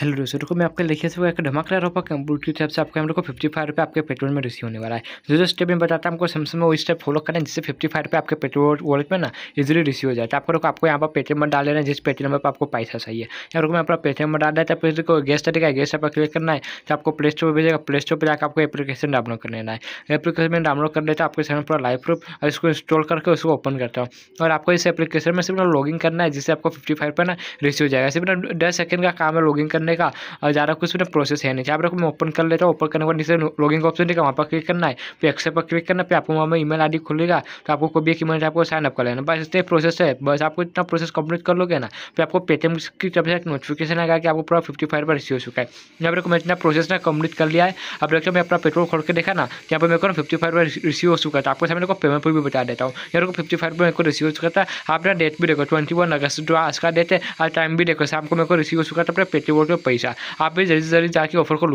hello दोस्तों देखो मैं आपके लिखे से एक रहा हूँ कंप्यूटर की तरफ से आपको हम लोग को फिफ्टी फाइव रुपये आपके पेट्रोल में रिसीव होने वाला है जो जो स्टेप में बताता हूँ आपको सैमसंग में वो स्टेप फॉलो करना है जिससे फिफ्टी फाइव रुपये आपके पेट्रोल वॉलेट में ना इजीली रिसीव हो जाता है आपको देखो आपको यहाँ पर पेटीएम नंबर डाल लेना जिस पेटी नंबर पर आपको पैसा चाहिए यहाँ मैं अपना पेटीएम नंबर डाल देता है फिर गेस्ट तरीका है गेस्ट पर क्लिक करना है तो आपको प्ले स्टोर पर भेजेगा प्ले स्टोर पर जाकर आपको एप्लीकेशन डाउनलोड कर लेना है एप्लीकेशन में डाउनलोड कर लेता आपके सामने पूरा लाइफ प्रूफ और इसको इंस्टॉल करके उसको ओपन करता हूँ और आपको इस एप्लीकेशन में सिर्फ लॉगिंग करना है जिससे आपको फिफ्टी फाइव रुपये ना रिसीव हो जाएगा सिर्फ ना दस सेकंड का काम है लॉगिंग करना करने का और ज़्यादा कुछ मेरा प्रोसेस है नहीं जहाँ पर मैं ओपन कर लेता हूँ ओपन करने के बाद नीचे लॉगिंग ऑप्शन देखा वहाँ पर क्लिक करना है फिर एक्सेप्ट पर क्लिक करना फिर आपको वहाँ में ई मेल खुलेगा तो आपको कोई भी एक ईमेल आपको साइनअप कर लेना बस इतने प्रोसेस है बस आपको इतना प्रोसेस कंप्लीट कर लोगे ना फिर आपको पेटीएम की तरफ से नोटिफिकेशन आएगा कि आपको पूरा फिफ्टी फाइव पर रिसीव हो चुका है यहाँ पर मैं इतना प्रोसेस ना कंप्लीट कर लिया है अब देखो मैं अपना पेट्रोल खोल के देखा ना तो यहाँ पर मेरे को फिफ्टी फाइव पर रिसीव हो चुका था तो आपको सामने को पेमेंट पर भी बता देता हूँ यार फिफ्टी फाइव पर मेरे को रिसीव हो चुका था आप डेट भी देखो ट्वेंटी वन अगस्त जो आज का डेट है आज टाइम भी देखो शाम को मेरे को रिसीव हो चुका था अपने पेटीएम रुपये पैसा आप भी जल्दी से जल्दी जाके ऑफर को